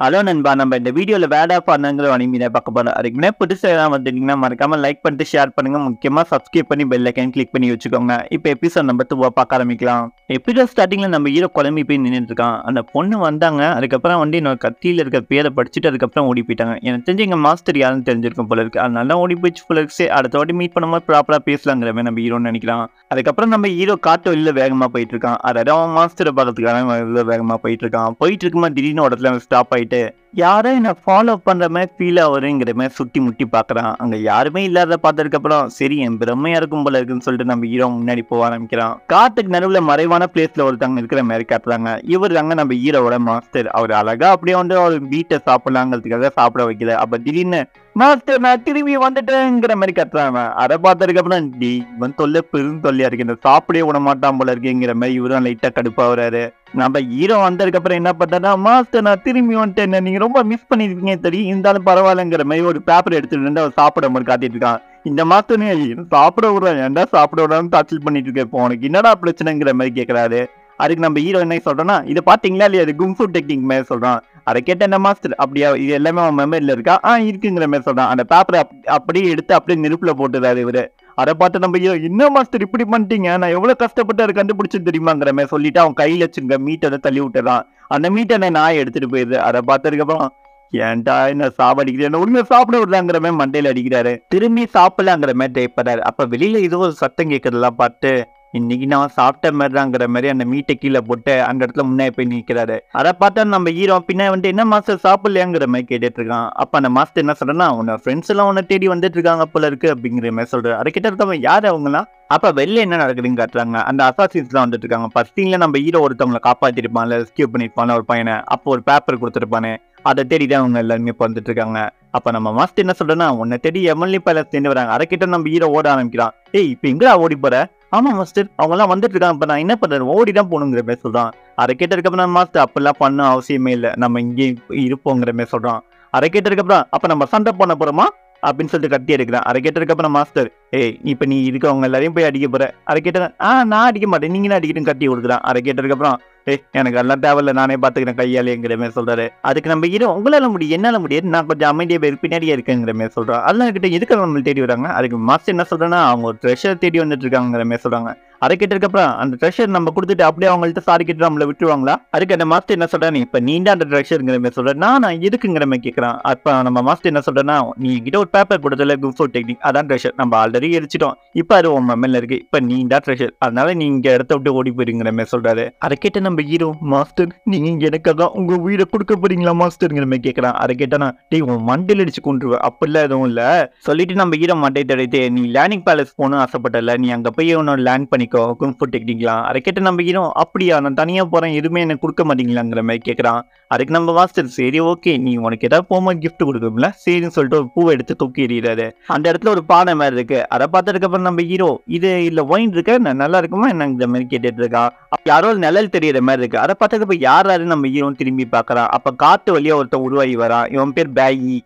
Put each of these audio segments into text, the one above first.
hello நண்பா நம்ம இந்த வீடியோவில் வேடா பண்ணங்கிற அனிமீனை பார்க்க போகிறோம் அதுக்கு முன்னாடி புதுசாக எதாவது வந்துட்டீங்கன்னா மறக்காமல் லைக் பண்ணிட்டு ஷேர் பண்ணுங்கள் முக்கியமாக சப்ஸ்கிரைப் பண்ணி பெல் ஐக்கன் கிளிக் பண்ணி வச்சுக்கோங்க இப்போ எபிசோட் நம்ம தூ பார்க்க ஆரம்பிக்கலாம் எபிசோட் ஸ்டார்டிங்கில் நம்ம ஹீரோ குழம்பி போய் நின்றுட்டுருக்கான் அந்த பொண்ணு வந்தாங்க அதுக்கப்புறம் வந்து என்னோட கத்தியில் இருக்க பேரை படிச்சுட்டு அதுக்கப்புறம் ஓடி போயிட்டாங்க எனக்கு தெரிஞ்சு எங்கள் மாஸ்டர் யாருன்னு தெரிஞ்சிருக்கும் போல இருக்குது அதனால தான் ஓடி போயிடுச்சு போல இருக்கு அடுத்த வாட்டி மீட் பண்ணும்போது ப்ராப்பராக பேசலாங்கிற மாதிரி நம்ம ஹீரோன்னு நினைக்கலாம் அதுக்கப்புறம் நம்ம ஹீரோ காட்டு வெளியில் வேகமாக போயிட்டு இருக்கான் அதாவது அவன் மாஸ்டரை பார்க்கறதுக்காக வேகமாக போயிட்டு இருக்கான் போயிட்டு இருக்குமா திடீர்னு உடத்துல ஸ்டாப் ஆகி போயிட்டு யாரோ என்னை ஃபாலோ பண்ணுற மாதிரி ஃபீல் ஆகுதுங்கிற மாதிரி சுத்தி முட்டி பார்க்குறான் அங்கே யாருமே இல்லாத பார்த்ததுக்கப்புறம் சரி என் பிரம்மையாக இருக்கும் போல இருக்குன்னு சொல்லிட்டு நம்ம ஹீரோ முன்னாடி போக ஆரம்பிக்கிறான் காட்டுக்கு நடுவில் மறைவான பிளேஸில் ஒருத்தவங்க இருக்கிற மாதிரி காட்டுறாங்க இவர் தாங்க நம்ம ஹீரோவோட மாஸ்டர் அவர் அழகாக அப்படியே வந்து அவர் வீட்டை சாப்பிடலாங்கிறதுக்காக சாப்பிட வைக்கல அப்போ திடீர்னு மாஸ்டர் நான் திரும்பி வந்துட்டேங்கிற மாதிரி கத்துறாங்க அதை பார்த்ததுக்கு அப்புறம் டி இவன் தொல்லை பெரும் தொல்லையா இருக்கு இந்த சாப்பிடே விட மாட்டான் போல இருக்குங்கிற மாதிரி இவரும் லைட்டா வராரு நம்ம ஹீரோ வந்ததுக்கப்புறம் என்ன பண்ணனா மாஸ்டர் நான் திரும்பி வந்துட்டேன் நீங்கள் ரொம்ப மிஸ் பண்ணியிருக்கீங்க தெரியும் இருந்தாலும் பரவாயில்லைங்கிற மாதிரி ஒரு பேப்பர் எடுத்துகிட்டு வந்து அவர் சாப்பிட மாதிரி காட்டிட்டு இருக்கான் இந்த மாஸ்டர் சாப்பிட விடுறேன் ஏன்டா சாப்பிட விடாமல் டார்ச்சல் பண்ணிட்டு இருக்க இப்போ உனக்கு என்னடா பிரச்சனைங்கிற மாதிரி கேட்குறாரு அதுக்கு நம்ம ஹீரோ என்ன சொல்கிறோன்னா இதை பார்த்தீங்களா இல்லையா அது கும்ஃபு டெக்னிக் மாதிரி சொல்கிறான் அதை கேட்ட என்ன மாஸ்டர் அப்படியா இது எல்லாமே அவன் மெமரியில் இருக்கா ஆ இருக்குங்கிற மாதிரி சொல்கிறான் அந்த பேப்பரை அப் அப்படியே எடுத்து அப்படியே நெருப்பில் போட்டுறாரு இவர் அதை பார்த்து நம்ம ஐயோ என்ன மாஸ்டர் இப்படி பண்ணிட்டீங்க நான் எவ்வளோ கஷ்டப்பட்டு அதை கண்டுபிடிச்சு தெரியுமாங்கிற மாதிரி சொல்லிட்டு அவன் கையில் வச்சுருக்க மீட்டை தள்ளி விட்டுறான் அந்த மீட்டை நான் எடுத்துகிட்டு போயிடுது அதை பார்த்ததுக்கப்புறம் ஏன்டா என்ன சாவடிக்கிறேன் உண்மையை சாப்பிட விடலாங்கிற மாதிரி மண்டையில் அடிக்கிறாரு திரும்பி சாப்பிடலாங்கிற மாதிரி ட்ரை பண்ணாரு அப்போ வெளியில் ஏதோ ஒரு சத்தம் கேட்குறதெல்லாம் பார்த்து இன்னைக்கு நான் சாப்பிட்ட தாங்கிற மாதிரி அந்த மீட்டை கீழே போட்டு அந்த இடத்துல முன்னே போய் நிற்கிறாரு அதை பார்த்தா நம்ம ஹீரோ பின்னா வந்து என்ன மாஸ்டர் சாப்பிடலையாங்கிற மாதிரி கேட்டுட்டு இருக்கான் அப்போ அந்த மாஸ்டர் என்ன சொல்றேன்னா உன்னோட ஃப்ரெண்ட்ஸ் எல்லாம் உன்னை தேடி வந்துட்டு இருக்காங்க போல இருக்கு அப்படிங்கிற மாதிரி சொல்றாரு அதை கிட்ட யார் அவங்களாம் அப்போ வெளில என்ன நடக்குதுன்னு காட்டுறாங்க அந்த எல்லாம் வந்துட்டு இருக்காங்க ஃபர்ஸ்ட் நம்ம ஹீரோ ஒருத்தவங்களை காப்பாத்திருப்பான் ரெஸ்கியூ பண்ணிருப்பான் ஒரு பையனை அப்போ ஒரு பேப்பர் கொடுத்துருப்பானே அதை தேடி தான் அவங்க எல்லாருமே பிறந்துட்டு இருக்காங்க அப்ப நம்ம மாஸ்டர் என்ன சொல்றேன்னா உன்னை தேடி எம்எல்ஏ பைலட் தேடி வராங்க அதை நம்ம ஈர ஓட ஆரம்பிக்கிறான் ஏய் இப்போ எங்கடா ஓடி போற ஆமா மாஸ்டர் அவங்க எல்லாம் வந்துட்டு இருக்காங்க இப்ப நான் என்ன பண்றேன் ஓடி தான் போகணுங்கிற மாதிரி சொல்றான் அதை கேட்டதுக்கப்புறம் மாஸ்டர் அப்படிலாம் பண்ண அவசியமே இல்லை நம்ம இங்கே இருப்போங்கிற மாதிரி சொல்றான் கேட்டதுக்கு அப்புறம் அப்ப நம்ம சண்டை பண்ண போறோமா அப்படின்னு சொல்லிட்டு கட்டி எடுக்கிறான் அதை கேட்டதுக்கப்புறம் மாஸ்டர் ஏய் இப்போ நீ இருக்கவங்க எல்லாரையும் போய் அடிக்க போற அதை கேட்டதான் ஆ நான் அடிக்க மாட்டேன் நீங்களும் அடிக்கட்டும் கட்டி கொடுக்குறான் அதை கேட்டதுக்கப்புறம் எனக்கு எல்லாம் தேவையில்ல நானே பார்த்துக்கிறேன் கையாலேங்கிற மாதிரி சொல்கிறாரு அதுக்கு நம்ம இரு உங்களால் முடியும் என்னால் முடியாது நான் கொஞ்சம் அமைதியாக பேர் பின்னாடியே இருக்கேங்கிற மாதிரி சொல்கிறோம் அதெல்லாம் கிட்ட எதுக்காக நம்ம தேடி வராங்க அதுக்கு மாஸ்டர் என்ன சொல்கிறேன்னா அவங்க ஒரு ட்ரெஷர் தேடி வந்துட்டு இருக்காங்கிற மாதிரி சொல்கிறாங்க அதை கேட்டதுக்கப்புறம் அந்த ட்ரெஷர் நம்ம கொடுத்துட்டு அப்படியே அவங்கள்ட்ட சாரி கிட்ட நம்மளை விட்டுருவாங்களா அதுக்கு அந்த மாஸ்டர் என்ன சொல்கிறேன் இப்போ நீண்டா அந்த ட்ரெஷருங்கிற மாதிரி சொல்கிறேன் நான் நான் இருக்குங்கிற மாதிரி கேட்குறேன் அப்போ நம்ம மாஸ்டர் என்ன சொல்கிறேன்னா நீ கிட்ட ஒரு பேப்பர் போட்டதில்ல குஃபோ டெக்னிக் அதான் ட்ரெஷர் நம்ம ஆல்ரெடி எரிச்சிட்டோம் இப்போ அது உன் மேல இருக்கு இப்போ நீண்டா ட்ரெஷர் அதனால நீங்க இடத்த விட்டு ஓடி போயிருங்கிற மாதிரி சொல்கிறாரு அதை கேட்ட நம்ம ஹீரோ மாஸ்டர் நீங்கள் எனக்கு தான் உங்கள் உயிரை கொடுக்க போறீங்களா மாஸ்டருங்கிற மாதிரி கேட்குறான் அதை கேட்டானா டே உன் மண்டையில் அடிச்சு கொண்டுருவேன் அப்படிலாம் எதுவும் இல்லை சொல்லிட்டு நம்ம ஹீரோ மண்டை தடைத்து நீ லேனிங் பேலஸ் போகணும்னு ஆசைப்பட்டல நீ அங்கே போய் ஒன்று லேண்ட் பண்ணி பிடிக்கும் குங்ஃபு டெக்னிக்லாம் அதை கேட்டு நம்ம ஹீரோ அப்படியா நான் தனியாக போகிறேன் எதுவுமே எனக்கு கொடுக்க மாட்டீங்களாங்கிற மாதிரி கேட்குறான் அதுக்கு நம்ம மாஸ்டர் சரி ஓகே நீ உனக்கு ஏதாவது போகும்போது கிஃப்ட் கொடுக்குறோம்ல சரின்னு சொல்லிட்டு ஒரு பூவை எடுத்து தூக்கி எறிகிறாரு அந்த இடத்துல ஒரு பானை மாதிரி இருக்கு அதை பார்த்ததுக்கப்புறம் நம்ம ஹீரோ இது இல்லை ஒயின் இருக்க நான் நல்லா இருக்குமா என்ன இந்த மாதிரி கேட்டுட்டு இருக்கான் யாரோ நிழல் தெரியுற மாதிரி இருக்கு அதை பார்த்ததுக்கப்புறம் யாராரு நம்ம ஹீரோன்னு திரும்பி பார்க்குறான் அப்போ காற்று வழியாக ஒருத்தன் உருவாகி வரான் இவன் பேர் பேகி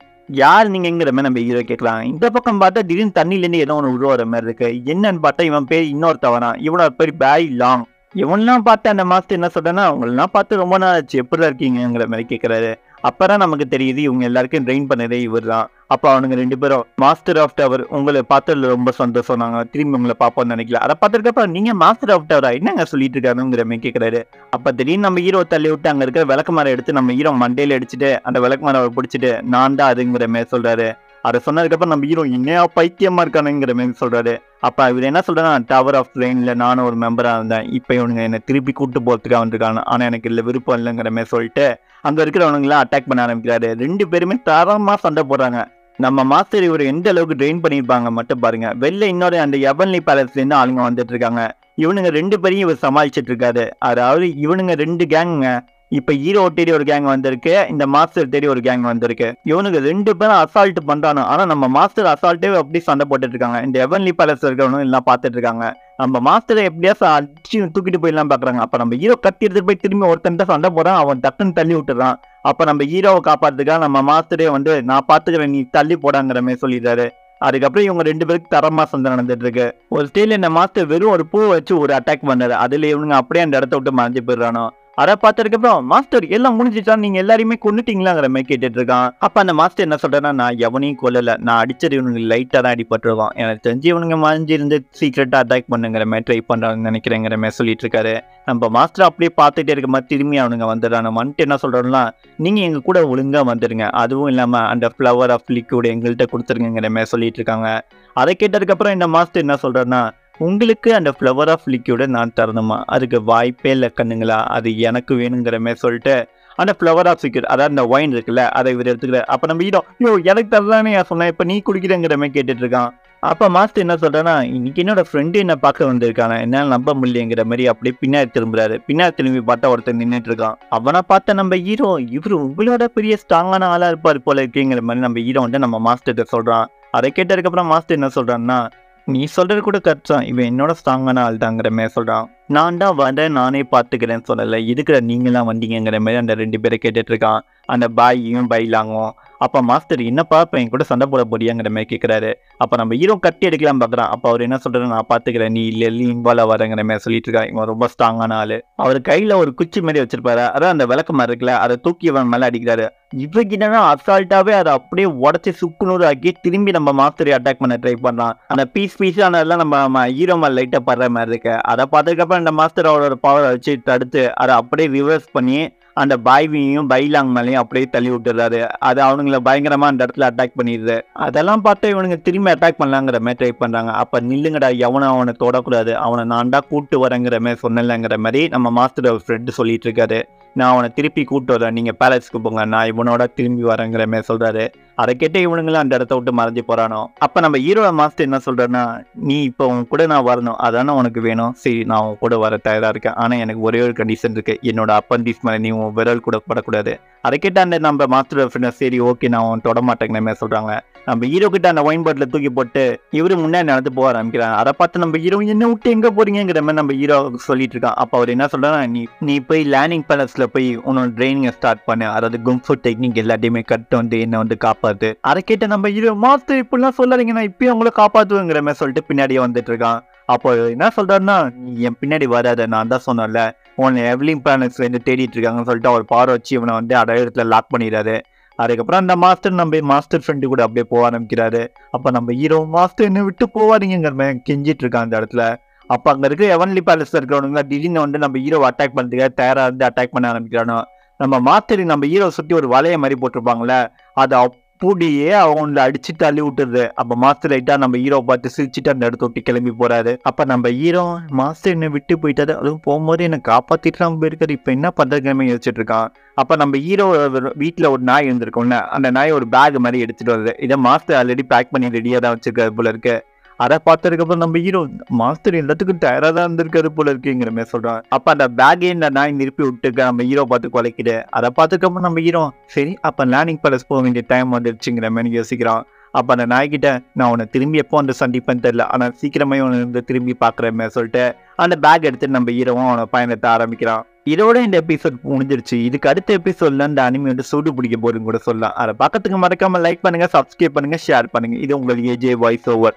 யார் எங்கிற மாதிரி நம்ம ஹீரோ கேட்கலாம் இந்த பக்கம் பார்த்தா திடீர்னு தண்ணிலேருந்து ஏதோ ஒன்று உருவாகிற மாதிரி இருக்கு என்னன்னு பார்த்தா இவன் பேர் இன்னொருத்தவனா இவனோட பேர் பேய் லாங் இவன்லாம் பார்த்து அந்த மாஸ்டர் என்ன சொல்றேன்னா அவங்களெலாம் பார்த்து ரொம்ப நாள் ஆச்சு எப்படிலாம் இருக்கீங்கிற மாதிரி கேட்குறாரு அப்பதான் நமக்கு தெரியுது இவங்க எல்லாருக்கும் ட்ரெயின் பண்ணதே இவர் தான் அப்போ அவனுங்க ரெண்டு பேரும் மாஸ்டர் ஆஃப் டவர் உங்களை பார்த்ததுல ரொம்ப சந்தோஷம் நாங்கள் திரும்பி உங்களை பார்ப்போம்னு நினைக்கல அதை பார்த்துருக்கப்ப நீங்கள் மாஸ்டர் ஆஃப் டவரா என்னங்க சொல்லிட்டு இருக்காங்கிற மாதிரி கேட்குறாரு அப்போ திடீர்னு நம்ம ஹீரோ தள்ளி விட்டு அங்கே இருக்கிற விளக்குமாரை எடுத்து நம்ம ஹீரோ மண்டையில் அடிச்சுட்டு அந்த மரம் பிடிச்சிட்டு நான் தான் அதுங்கிற மாதிரி சொல்கிறாரு அதை சொன்னதுக்கப்புறம் நம்ம ஹீரோ இன்னையா பைத்தியமாக இருக்கானுங்கிற மாரி சொல்கிறாரு அப்போ இவர் என்ன சொல்கிறேன்னா டவர் ஆஃப் லைனில் நானும் ஒரு மெம்பராக இருந்தேன் இப்போ இவனுங்க என்னை திருப்பி கூப்பிட்டு போகிறதுக்காக வந்திருக்காங்க ஆனால் எனக்கு இல்லை விருப்பம் இல்லைங்கிற மாதிரி சொல்லிட்டு அங்கே இருக்கிறவனுங்களாம் அட்டாக் பண்ண ஆரம்பிக்கிறாரு ரெண்டு பேருமே தரமாக சண்டை போடுறாங்க நம்ம மாஸ்டர் இவர் எந்த அளவுக்கு ட்ரெயின் பண்ணியிருப்பாங்க மட்டும் பாருங்க வெளில இன்னொரு அந்த எவன்லி பேலஸ்லேருந்து ஆளுங்க வந்துட்டு இருக்காங்க இவனுங்க ரெண்டு பேரையும் இவர் சமாளிச்சிட்டு இருக்காரு அதாவது இவனுங்க ரெண்டு கேங்குங்க இப்போ ஹீரோ தேடி ஒரு கேங் வந்திருக்கு இந்த மாஸ்டர் தேடி ஒரு கேங் வந்திருக்கு இவனுக்கு ரெண்டு பேரும் அசால்ட் பண்றானு ஆனா நம்ம மாஸ்டர் அசால்ட்டே அப்படி சண்டை போட்டுட்டு இருக்காங்க இந்த எவன்லி பேலஸ் இருக்கிறவனும் எல்லாம் பார்த்துட்டு இருக்காங்க நம்ம மாஸ்டரை எப்படியா அடிச்சு தூக்கிட்டு போயிடலாம் பாக்குறாங்க அப்ப நம்ம ஹீரோ கத்தி எடுத்துட்டு போய் திரும்பி ஒருத்தன் தான் சண்டை போறான் அவன் டக்குன்னு தள்ளி விட்டுறான் அப்ப நம்ம ஹீரோவை காப்பாத்துக்காக நம்ம மாஸ்டரே வந்து நான் பாத்துக்கிறேன் நீ தள்ளி போடாங்கிற மாதிரி சொல்லிடுறாரு அதுக்கப்புறம் இவங்க ரெண்டு பேருக்கு தரமா சந்தை நடந்துட்டு இருக்கு ஒரு ஸ்டேல இந்த மாஸ்டர் வெறும் ஒரு பூ வச்சு ஒரு அட்டாக் பண்ணாரு அதுல இவனுங்க அப்படியே அந்த இடத்த விட்டு மறைஞ்சு போயிடுறானோ அதை பார்த்ததுக்கப்புறம் மாஸ்டர் எல்லாம் முடிஞ்சிட்டா நீங்க எல்லாரையுமே கொண்டுட்டீங்களாங்கிற மாதிரி கேட்டுட்டு இருக்கான் அப்ப அந்த மாஸ்டர் என்ன சொல்றேன்னா நான் எவனையும் கொல்லல நான் அடிச்சது இவனுக்கு லைட்டா தான் அடிபட்டுருவான் எனக்கு தெரிஞ்சு இவனுங்க மறைஞ்சிருந்து சீக்கிரட்டா அட்டாக் பண்ணுங்கிற மாதிரி ட்ரை பண்றாங்க நினைக்கிறேங்கிற மாதிரி சொல்லிட்டு இருக்காரு நம்ம மாஸ்டர் அப்படியே பார்த்துட்டே இருக்க மாதிரி திரும்பி அவனுங்க வந்துடுறான் வந்துட்டு என்ன சொல்றோம்னா நீங்க எங்க கூட ஒழுங்கா வந்துடுங்க அதுவும் இல்லாம அந்த ஃப்ளவர் ஆஃப் லிக்விட் எங்கள்கிட்ட கொடுத்துருங்கிற மாதிரி சொல்லிட்டு இருக்காங்க அதை கேட்டதுக்கப்புறம் இந்த மாஸ்டர் என்ன சொல்றேன்னா உங்களுக்கு அந்த ஃப்ளவர் ஆஃப் லிக்யூடை நான் தரணுமா அதுக்கு வாய்ப்பே இல்லை கண்ணுங்களா அது எனக்கு வேணுங்கிறமே சொல்லிட்டு அந்த ஃப்ளவர் ஆஃப் லிக்யூட் அதாவது அந்த ஒயின் இருக்குல்ல அதை இவர் எடுத்துக்கல அப்போ நம்ம ஈடம் ஐயோ எனக்கு தரலானே சொன்னேன் இப்போ நீ குடிக்கிறேங்கிறமே கேட்டுட்டு இருக்கான் அப்போ மாஸ்டர் என்ன சொல்கிறேன்னா இன்னைக்கு என்னோட ஃப்ரெண்டு என்ன பார்க்க வந்திருக்கானே என்னால் நம்ப முடியலைங்கிற மாதிரி அப்படியே பின்னாடி திரும்புறாரு பின்னாடி திரும்பி பார்த்தா ஒருத்தர் நின்றுட்டு இருக்கான் அவனை பார்த்த நம்ம ஹீரோ இவர் உங்களோட பெரிய ஸ்ட்ராங்கான ஆளாக இருப்பார் போல இருக்கீங்கிற மாதிரி நம்ம ஹீரோ வந்து நம்ம மாஸ்டர்கிட்ட சொல்கிறான் அதை கேட்டதுக்கப்புறம் மாஸ்டர் என்ன சொல்கிறான்னா நீ சொல்றது கூட கரெக்ட் இவன் என்னோட ஸ்ட்ராங்கான ஆள் தாங்கிற மாதிரி சொல்கிறான் நான் தான் வர நானே பார்த்துக்கிறேன்னு சொல்லலை இருக்கிற நீங்களாம் வந்தீங்கிற மாதிரி அந்த ரெண்டு பேரை இருக்கான் அந்த பாயும் பைலாங்கும் அப்போ மாஸ்டர் என்னப்பா இப்போ என் கூட சண்டை போட போறியாங்கிற மாதிரி கேட்குறாரு அப்போ நம்ம ஹீரோ கட்டி எடுக்கலாம் பார்க்குறான் அப்போ அவர் என்ன சொல்கிறாரு நான் பார்த்துக்கிறேன் நீ இல்லை இல்லை இன்வால்வ் வரங்கிற மாதிரி சொல்லிட்டு இருக்கான் இவன் ரொம்ப ஸ்ட்ராங்கான ஆள் அவர் கையில் ஒரு குச்சி மாதிரி வச்சிருப்பாரு அதான் அந்த விளக்கு மாதிரி இருக்குல்ல அதை தூக்கி அவன் மேலே அடிக்கிறாரு இவங்கிட்டனா அசால்ட்டாவே அதை அப்படியே உடச்சி சுக்குநூறு ஆக்கி திரும்பி நம்ம மாஸ்டரை அட்டாக் பண்ண ட்ரை பண்ணலாம் அந்த பீஸ் ஆனதெல்லாம் நம்ம ஹீரோ மேல் லைட்டாக படுற மாதிரி இருக்கு அதை பார்த்ததுக்கப்புறம் அந்த மாஸ்டர் அவரோட பவரை வச்சு தடுத்து அதை அப்படியே ரிவர்ஸ் பண்ணி அந்த பாய்வியையும் பைலாங் மேலேயும் அப்படியே தள்ளி விட்டுறாரு அது அவனுங்களை பயங்கரமாக அந்த இடத்துல அட்டாக் பண்ணிடுது அதெல்லாம் பார்த்து இவனுங்க திரும்பி அட்டாக் பண்ணலாங்கிற மாதிரி ட்ரை பண்ணுறாங்க அப்போ நில்லுங்கடா எவனும் அவனை தொடக்கூடாது அவனை நான் தான் கூப்பிட்டு வரேங்கிற மாதிரி சொன்னலங்கிற மாதிரி நம்ம மாஸ்டர் ஃப்ரெட் சொல்லிட்டு இருக்காரு நான் அவனை திருப்பி கூப்பிட்டு வரேன் நீங்கள் பேலஸ்க்கு போங்க நான் இவனோட திரும்பி வரேங்கிற மாதிரி சொல்கிறாரு அதை கேட்ட இவனுங்களும் அந்த இடத்த விட்டு மறைஞ்சு போகிறானோ அப்போ நம்ம ஈரோட மாஸ்டர் என்ன சொல்கிறேன்னா நீ இப்போ உன் கூட நான் வரணும் அதானே உனக்கு வேணும் சரி நான் உன் கூட வர தயாராக இருக்கேன் ஆனால் எனக்கு ஒரே ஒரு கண்டிஷன் இருக்குது என்னோட அப்பண்டிஸ் மேலே நீ உன் விரல் கூட படக்கூடாது அதை கேட்ட அந்த நம்ம மாஸ்டர் ஃப்ரெண்ட் சரி ஓகே நான் உன் தொட மாட்டேங்கிற மாதிரி சொல்கிறாங்க நம்ம ஹீரோ கிட்ட அந்த ஒயின் பாட்டில் தூக்கி போட்டு இவரு முன்னாடி நடந்து போக ஆரம்பிக்கிறான் அதை பார்த்து நம்ம ஹீரோ என்ன விட்டு எங்கே போறீங்கிற மாதிரி நம்ம ஹீரோ சொல்லிட்டு இருக்கான் அப்போ அவர் என்ன சொல்றாரு நீ நீ போய் லேனிங் பேலஸில் போய் உன்னோட ட்ரைனிங்கை ஸ்டார்ட் பண்ணு அதாவது கும்ஃபு டெக்னிக் எல்லாத்தையுமே கட்டு வந்து என்னை வந்து காப்பாத்து அதை கேட்ட நம்ம ஹீரோ மாத்து இப்படிலாம் சொல்லாதீங்க நான் இப்பயும் அவங்கள காப்பாத்துவேங்கிற மாதிரி சொல்லிட்டு பின்னாடியே வந்துட்டு இருக்கான் அப்போ என்ன சொல்றாருன்னா என் பின்னாடி வராத நான் தான் சொன்னேன்ல உன்னை எவ்லிங் பேலன்ஸ் வந்து தேடிட்டு இருக்காங்கன்னு சொல்லிட்டு அவர் பார வச்சு இவனை வந்து இடத்துல லாக் பண்ணிடுறாரு அதுக்கப்புறம் அந்த மாஸ்டர் நம்ம மாஸ்டர் ஃப்ரெண்டு கூட அப்படியே போக ஆரம்பிக்கிறாரு அப்போ நம்ம ஹீரோ மாஸ்டர் என்ன விட்டு போவாதீங்கிற கெஞ்சிட்டு இருக்கான் அந்த இடத்துல அப்போ அங்கே இருக்க எவன்லி பேலஸில் இருக்கிறவனுங்களா திடீர்னு வந்து நம்ம ஹீரோ அட்டாக் பண்ணுறதுக்காக தயாராக இருந்து அட்டாக் பண்ண ஆரம்பிக்கிறானோ நம்ம மாஸ்டர் நம்ம ஹீரோ சுற்றி ஒரு வலையை மாதிரி போட்டிருப்பாங்களே அதை பூடியே அவங்கள அடிச்சு தள்ளி விட்டுருது அப்போ மாஸ்டர் லைட்டாக நம்ம ஹீரோ பார்த்து சிரிச்சுட்டு அந்த இடத்த விட்டு கிளம்பி போகிறாரு அப்போ நம்ம ஹீரோ மாஸ்டர் என்னை விட்டு போயிட்டாரு அதுவும் போகும்போது என்னை காப்பாற்றிட்டு நம்ம போயிருக்காரு இப்போ என்ன பண்ணுறதுன்னு யோசிச்சுட்டு இருக்கான் அப்போ நம்ம ஹீரோ வீட்டில் ஒரு நாய் இருந்திருக்கோம்ல அந்த நாய் ஒரு பேக் மாதிரி எடுத்துகிட்டு வருது இதை மாஸ்டர் ஆல்ரெடி பேக் பண்ணி ரெடியாக தான் வச்சுருக்காரு போல இருக்குது அதை பார்த்ததுக்கப்புறம் நம்ம ஹீரோ மாஸ்டர் எல்லாத்துக்கும் டயராக தான் இருந்திருக்காரு போல இருக்குங்கிற மாதிரி சொல்கிறான் அப்போ அந்த பேகே இந்த நாய் நிரப்பி விட்டுருக்க நம்ம ஹீரோ பார்த்து குலைக்குது அதை பார்த்துக்கப்புறம் நம்ம ஹீரோ சரி அப்போ லேர்னிங் பேலஸ் போக வேண்டிய டைம் வந்துடுச்சுங்கிற மாதிரி யோசிக்கிறான் அப்போ அந்த நாய்கிட்ட நான் உன்னை திரும்பி எப்போ வந்து சந்திப்பேன்னு தெரில ஆனால் சீக்கிரமே உன்னை வந்து திரும்பி பார்க்குறமே சொல்லிட்டு அந்த பேக் எடுத்து நம்ம ஹீரோவும் அவனை பயணத்தை ஆரம்பிக்கிறான் இதோட இந்த எபிசோட் முடிஞ்சிருச்சு இதுக்கு அடுத்த எபிசோட்ல இந்த அனிமே வந்து சூடு பிடிக்க போதுன்னு கூட சொல்லலாம் அதை பக்கத்துக்கு மறக்காம லைக் பண்ணுங்க சப்ஸ்கிரைப் பண்ணுங்க ஷேர் பண்ணுங்க இது உங்களுக்கு ஏஜே வாய்ஸ் ஓவர்